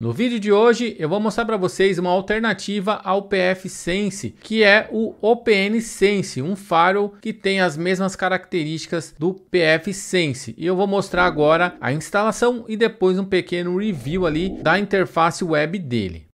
No vídeo de hoje eu vou mostrar para vocês uma alternativa ao PF Sense, que é o OPN Sense, um faro que tem as mesmas características do PF Sense. E eu vou mostrar agora a instalação e depois um pequeno review ali da interface web dele.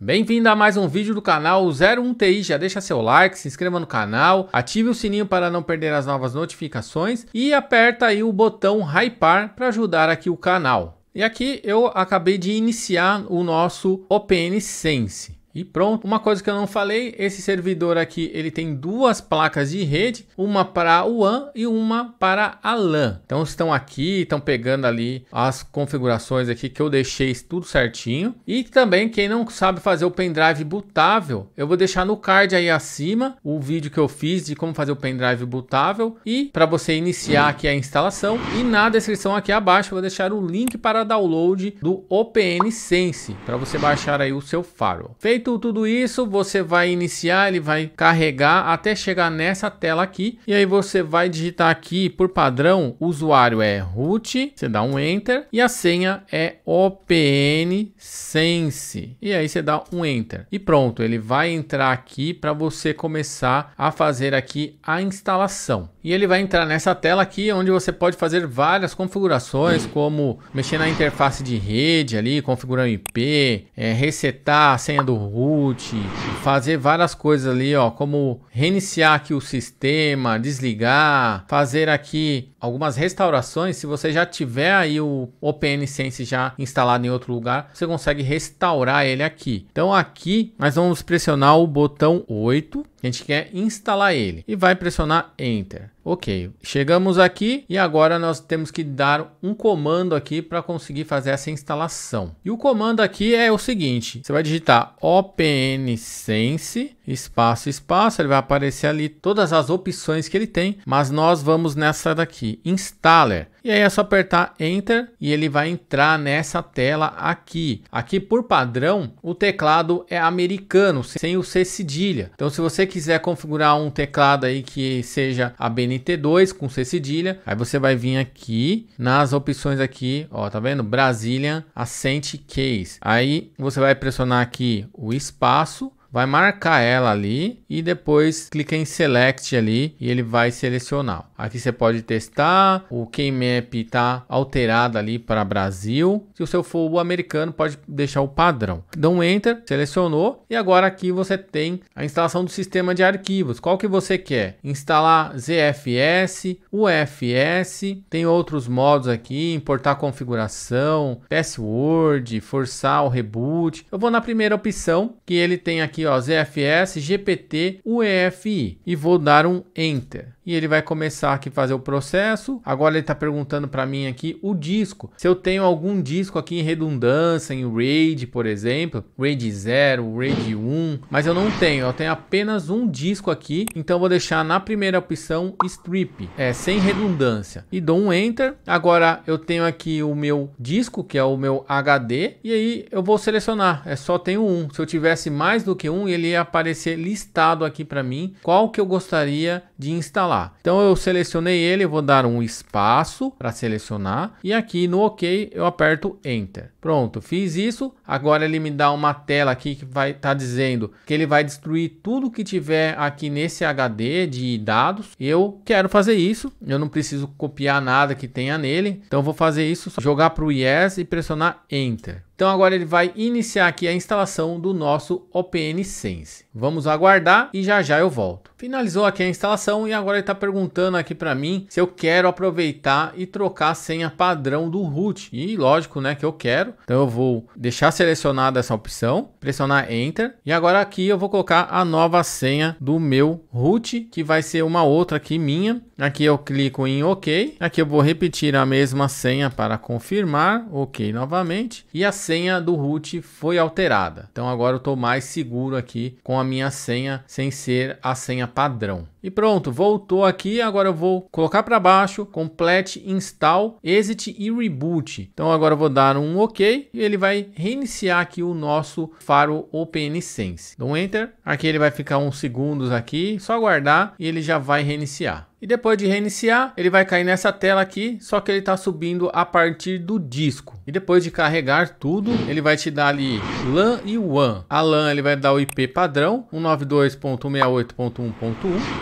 Bem-vindo a mais um vídeo do canal 01TI, já deixa seu like, se inscreva no canal, ative o sininho para não perder as novas notificações e aperta aí o botão hypar para ajudar aqui o canal. E aqui eu acabei de iniciar o nosso OpenSense. E pronto. Uma coisa que eu não falei, esse servidor aqui, ele tem duas placas de rede, uma para a WAN e uma para a LAN. Então estão aqui, estão pegando ali as configurações aqui que eu deixei tudo certinho. E também quem não sabe fazer o pendrive bootável, eu vou deixar no card aí acima o vídeo que eu fiz de como fazer o pendrive bootável e para você iniciar aqui a instalação e na descrição aqui abaixo eu vou deixar o link para download do OpenSense para você baixar aí o seu firewall. Feito Feito tudo isso, você vai iniciar, ele vai carregar até chegar nessa tela aqui. E aí você vai digitar aqui, por padrão, o usuário é root, você dá um enter e a senha é OPN Sense. E aí você dá um enter. E pronto, ele vai entrar aqui para você começar a fazer aqui a instalação. E ele vai entrar nessa tela aqui onde você pode fazer várias configurações, como mexer na interface de rede ali, configurar o IP, é, resetar a senha do root, fazer várias coisas ali, ó, como reiniciar aqui o sistema, desligar, fazer aqui algumas restaurações. Se você já tiver aí o OpenSense já instalado em outro lugar, você consegue restaurar ele aqui. Então aqui nós vamos pressionar o botão 8, a gente quer instalar ele e vai pressionar Enter. Ok, chegamos aqui e agora nós temos que dar um comando aqui para conseguir fazer essa instalação. E o comando aqui é o seguinte, você vai digitar OpenSense, espaço, espaço, ele vai aparecer ali todas as opções que ele tem, mas nós vamos nessa daqui, Installer. E aí é só apertar Enter e ele vai entrar nessa tela aqui. Aqui por padrão o teclado é americano, sem o C cedilha. Então se você quiser configurar um teclado aí que seja a BNT2 com C cedilha, aí você vai vir aqui nas opções aqui, ó, tá vendo? Brazilian Accent Case. Aí você vai pressionar aqui o espaço vai marcar ela ali e depois clica em select ali e ele vai selecionar. Aqui você pode testar, o keymap está alterado ali para Brasil. Se o seu for o americano, pode deixar o padrão. Dá então, um enter, selecionou e agora aqui você tem a instalação do sistema de arquivos. Qual que você quer? Instalar ZFS, UFS, tem outros modos aqui, importar configuração, password, forçar o reboot. Eu vou na primeira opção que ele tem aqui ó, ZFS GPT UEFI e vou dar um Enter. E ele vai começar aqui a fazer o processo. Agora ele está perguntando para mim aqui o disco. Se eu tenho algum disco aqui em redundância, em RAID, por exemplo, RAID 0, RAID 1, mas eu não tenho, eu tenho apenas um disco aqui, então vou deixar na primeira opção strip, é sem redundância. E dou um enter. Agora eu tenho aqui o meu disco, que é o meu HD, e aí eu vou selecionar. É só tenho um. Se eu tivesse mais do que um, ele ia aparecer listado aqui para mim qual que eu gostaria de instalar. Então eu selecionei ele, vou dar um espaço para selecionar e aqui no OK eu aperto Enter. Pronto, fiz isso. Agora ele me dá uma tela aqui que vai estar tá dizendo que ele vai destruir tudo que tiver aqui nesse HD de dados. Eu quero fazer isso. Eu não preciso copiar nada que tenha nele. Então vou fazer isso, jogar para o Yes e pressionar Enter. Então agora ele vai iniciar aqui a instalação do nosso OPN Sense. Vamos aguardar e já já eu volto. Finalizou aqui a instalação e agora ele está perguntando aqui para mim se eu quero aproveitar e trocar a senha padrão do root. E lógico, né, que eu quero. Então eu vou deixar selecionada essa opção, pressionar Enter e agora aqui eu vou colocar a nova senha do meu root, que vai ser uma outra aqui minha. Aqui eu clico em OK. Aqui eu vou repetir a mesma senha para confirmar. OK novamente. E a assim senha do root foi alterada. Então agora eu estou mais seguro aqui com a minha senha sem ser a senha padrão. E pronto, voltou aqui. Agora eu vou colocar para baixo, complete install, exit e reboot. Então agora eu vou dar um OK e ele vai reiniciar aqui o nosso Faro OpenSense. Dou então, um enter, aqui ele vai ficar uns segundos aqui, só aguardar e ele já vai reiniciar. E depois de reiniciar, ele vai cair nessa tela aqui, só que ele está subindo a partir do disco. E depois de carregar tudo, ele vai te dar ali LAN e WAN. A LAN ele vai dar o IP padrão, 192.168.1.1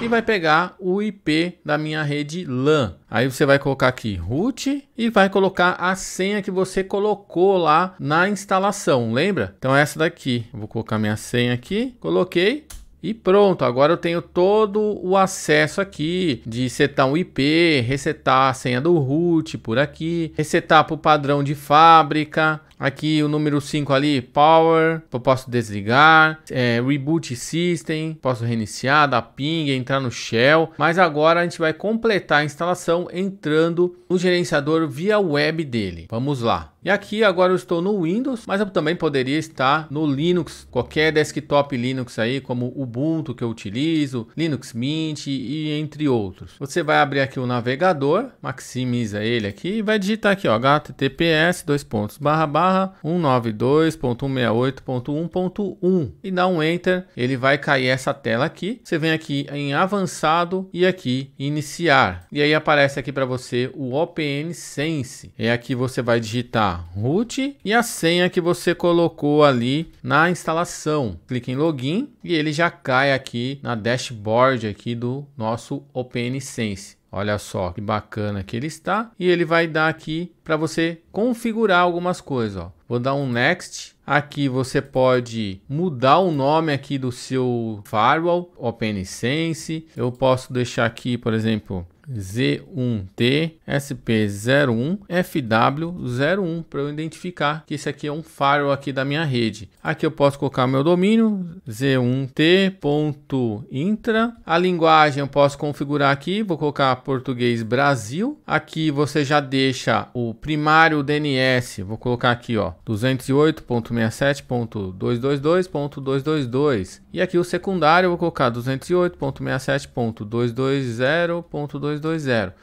e vai pegar o IP da minha rede LAN. Aí você vai colocar aqui root e vai colocar a senha que você colocou lá na instalação, lembra? Então essa daqui, Eu vou colocar minha senha aqui, coloquei, e pronto, agora eu tenho todo o acesso aqui de setar um IP, resetar a senha do root por aqui, resetar para o padrão de fábrica, Aqui o número 5 ali, Power, eu posso desligar, é, Reboot System, posso reiniciar, dar ping, entrar no Shell. Mas agora a gente vai completar a instalação entrando no gerenciador via web dele. Vamos lá. E aqui agora eu estou no Windows, mas eu também poderia estar no Linux, qualquer desktop Linux aí, como Ubuntu que eu utilizo, Linux Mint e entre outros. Você vai abrir aqui o navegador, maximiza ele aqui e vai digitar aqui, ó, https dois pontos barra barra barra 192.168.1.1 e dá um Enter, ele vai cair essa tela aqui. Você vem aqui em avançado e aqui iniciar. E aí aparece aqui para você o OPN Sense. É aqui você vai digitar root e a senha que você colocou ali na instalação. Clique em login e ele já cai aqui na dashboard aqui do nosso OpenSense. Olha só que bacana que ele está. E ele vai dar aqui para você configurar algumas coisas. Ó. Vou dar um next. Aqui você pode mudar o nome aqui do seu firewall, OpenSense. Eu posso deixar aqui, por exemplo, Z1T SP01 FW01 para eu identificar que esse aqui é um firewall aqui da minha rede. Aqui eu posso colocar meu domínio z1t.intra. A linguagem eu posso configurar aqui, vou colocar português Brasil. Aqui você já deixa o primário DNS, vou colocar aqui ó 208.67.222.222 e aqui o secundário eu vou colocar 208.67.220.2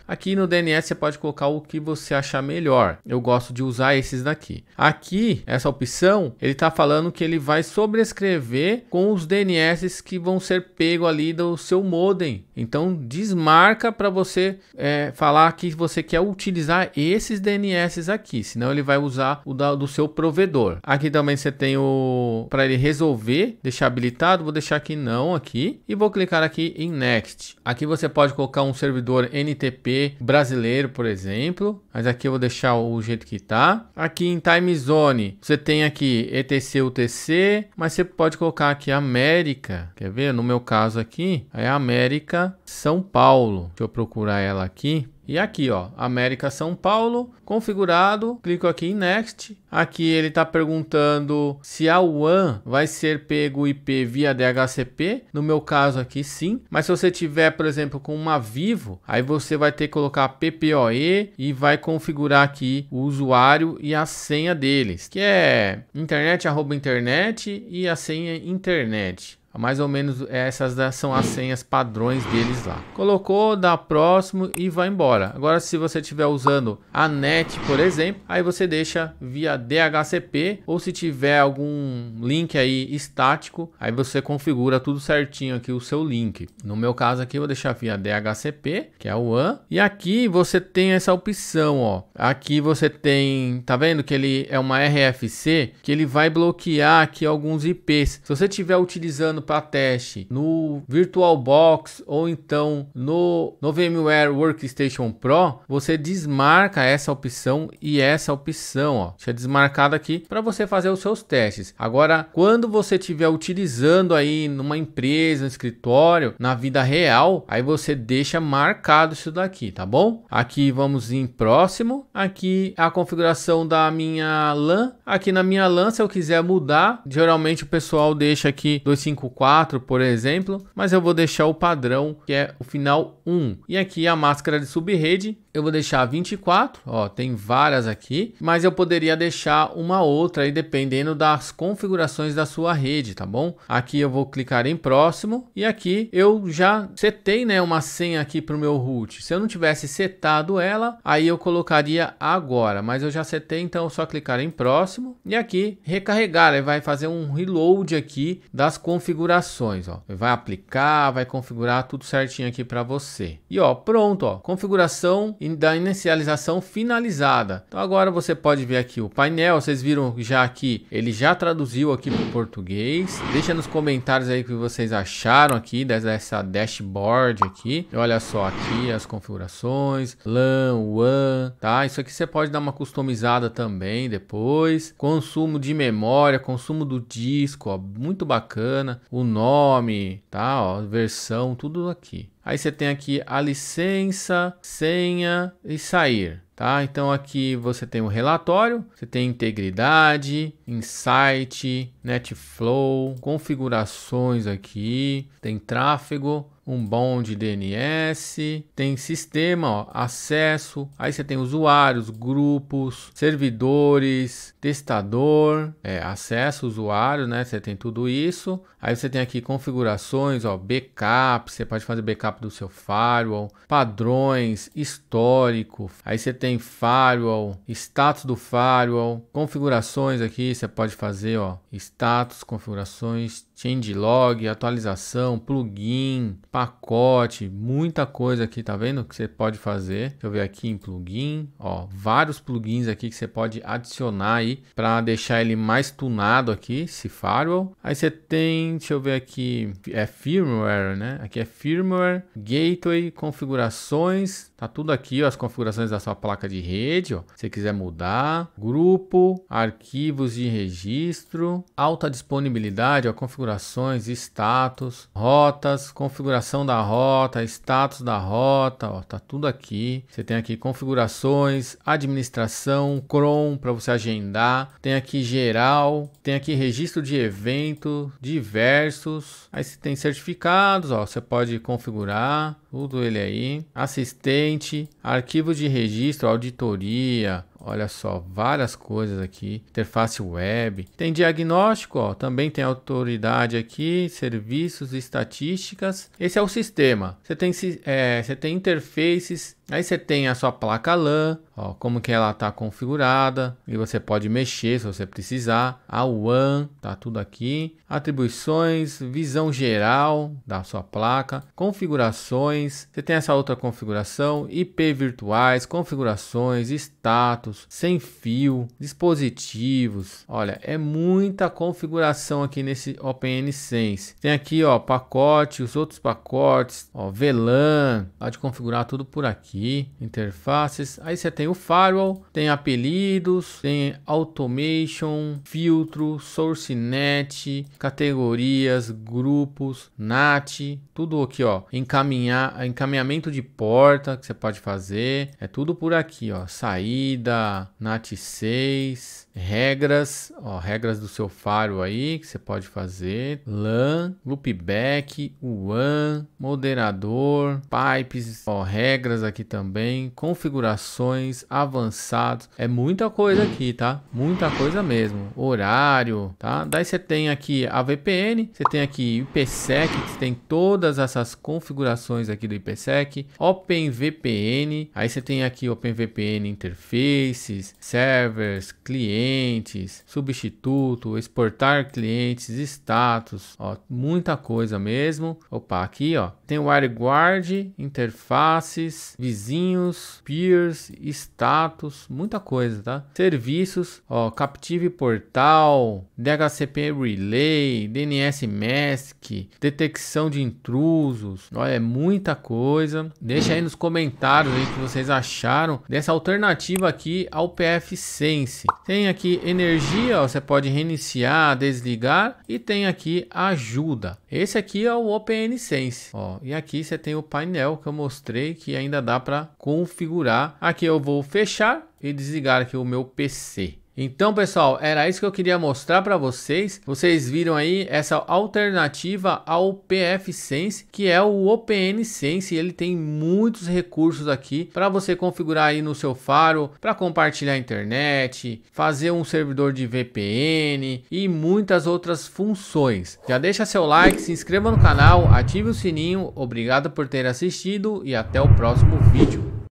Aqui no DNS você pode colocar o que você achar melhor. Eu gosto de usar esses daqui. Aqui, essa opção, ele está falando que ele vai sobrescrever com os DNS que vão ser pego ali do seu modem. Então desmarca para você é, falar que você quer utilizar esses DNS aqui, senão ele vai usar o da, do seu provedor. Aqui também você tem o para ele resolver, deixar habilitado, vou deixar aqui não aqui e vou clicar aqui em next. Aqui você pode colocar um servidor valor NTP brasileiro, por exemplo, mas aqui eu vou deixar o jeito que está. Aqui em time zone, você tem aqui ETC UTC, mas você pode colocar aqui América. Quer ver? No meu caso aqui, é América São Paulo. Deixa eu procurar ela aqui. E aqui, ó, América São Paulo, configurado, clico aqui em Next. Aqui ele está perguntando se a WAN vai ser pego IP via DHCP. No meu caso aqui, sim. Mas se você tiver, por exemplo, com uma Vivo, aí você vai ter que colocar PPOE e vai configurar aqui o usuário e a senha deles, que é internet, arroba internet e a senha internet. Mais ou menos essas são as senhas padrões deles lá. Colocou, dá próximo e vai embora. Agora, se você estiver usando a NET, por exemplo, aí você deixa via DHCP ou se tiver algum link aí estático, aí você configura tudo certinho aqui o seu link. No meu caso aqui, eu vou deixar via DHCP, que é o WAN. E aqui você tem essa opção, ó. Aqui você tem, tá vendo que ele é uma RFC, que ele vai bloquear aqui alguns IPs. Se você estiver utilizando para teste no VirtualBox ou então no, no VMware Workstation Pro, você desmarca essa opção e essa opção, ó, deixa desmarcada aqui para você fazer os seus testes. Agora, quando você estiver utilizando aí numa empresa, no escritório, na vida real, aí você deixa marcado isso daqui, tá bom? Aqui vamos em próximo, aqui a configuração da minha LAN, aqui na minha LAN se eu quiser mudar, geralmente o pessoal deixa aqui 254 4, por exemplo, mas eu vou deixar o padrão que é o final 1. E aqui a máscara de subrede, eu vou deixar 24, ó, tem várias aqui, mas eu poderia deixar uma outra aí dependendo das configurações da sua rede, tá bom? Aqui eu vou clicar em próximo e aqui eu já setei, né, uma senha aqui para o meu root. Se eu não tivesse setado ela, aí eu colocaria agora, mas eu já setei, então é só clicar em próximo e aqui recarregar, ele vai fazer um reload aqui das configurações configurações, ó. Vai aplicar, vai configurar tudo certinho aqui para você. E ó, pronto, ó, configuração da inicialização finalizada. Então agora você pode ver aqui o painel, vocês viram já aqui, ele já traduziu aqui para o português. Deixa nos comentários aí o que vocês acharam aqui dessa dashboard aqui. E olha só aqui as configurações, LAN, WAN, tá? Isso aqui você pode dar uma customizada também depois. Consumo de memória, consumo do disco, ó, muito bacana o nome, tá? Ó, versão, tudo aqui. Aí você tem aqui a licença, senha e sair. Tá? Então aqui você tem o relatório, você tem integridade, insight, netflow, configurações aqui, tem tráfego, um de DNS, tem sistema, ó, acesso, aí você tem usuários, grupos, servidores, testador, é, acesso, usuário, né? Você tem tudo isso. Aí você tem aqui configurações, ó, backup, você pode fazer backup do seu firewall, padrões, histórico. Aí você tem firewall, status do firewall, configurações aqui, você pode fazer, ó, status, configurações, changelog, atualização, plugin, pacote, muita coisa aqui, tá vendo? Que você pode fazer. Deixa eu ver aqui em plugin, ó, vários plugins aqui que você pode adicionar aí para deixar ele mais tunado aqui, esse firewall. Aí você tem, deixa eu ver aqui, é firmware, né? Aqui é firmware, gateway, configurações, tá tudo aqui, ó, as configurações da sua placa de rede, ó. Se você quiser mudar, grupo, arquivos de registro, alta disponibilidade, ó, configuração configurações, status, rotas, configuração da rota, status da rota, ó, tá tudo aqui. Você tem aqui configurações, administração, cron para você agendar, tem aqui geral, tem aqui registro de evento, diversos. Aí você tem certificados, ó, você pode configurar tudo ele aí, assistente, arquivo de registro, auditoria, olha só, várias coisas aqui, interface web, tem diagnóstico, ó, também tem autoridade aqui, serviços, estatísticas. Esse é o sistema. Você tem, é, você tem interfaces, Aí você tem a sua placa LAN, ó, como que ela está configurada, e você pode mexer se você precisar. A WAN, tá tudo aqui. Atribuições, visão geral da sua placa, configurações. Você tem essa outra configuração, IP virtuais, configurações, status, sem fio, dispositivos. Olha, é muita configuração aqui nesse OpenNSense. Tem aqui, ó, pacote, os outros pacotes, ó, VLAN, pode configurar tudo por aqui. API, interfaces. Aí você tem o firewall, tem apelidos, tem automation, filtro, source net, categorias, grupos, NAT, tudo aqui, ó. Encaminhar, encaminhamento de porta que você pode fazer. É tudo por aqui, ó. Saída, NAT 6, regras, ó, regras do seu faro aí que você pode fazer, LAN, loopback, WAN, moderador, pipes, ó, regras aqui também, configurações, avançados, é muita coisa aqui, tá? Muita coisa mesmo, horário, tá? Daí você tem aqui a VPN, você tem aqui IPsec, tem todas essas configurações aqui do IPsec, OpenVPN, aí você tem aqui OpenVPN interfaces, servers, clientes clientes, substituto, exportar clientes, status, ó, muita coisa mesmo. Opa, aqui ó, tem WireGuard, interfaces, vizinhos, peers, status, muita coisa, tá? Serviços, ó, Captive Portal, DHCP Relay, DNS Mask, detecção de intrusos, olha, é muita coisa. Deixa aí nos comentários aí que vocês acharam dessa alternativa aqui ao PF Sense. Tem aqui aqui energia, ó, você pode reiniciar, desligar e tem aqui ajuda. Esse aqui é o OpenSense, ó, e aqui você tem o painel que eu mostrei que ainda dá para configurar. Aqui eu vou fechar e desligar aqui o meu PC. Então, pessoal, era isso que eu queria mostrar para vocês. Vocês viram aí essa alternativa ao PF Sense, que é o OPN Sense. Ele tem muitos recursos aqui para você configurar aí no seu faro, para compartilhar a internet, fazer um servidor de VPN e muitas outras funções. Já deixa seu like, se inscreva no canal, ative o sininho. Obrigado por ter assistido e até o próximo vídeo.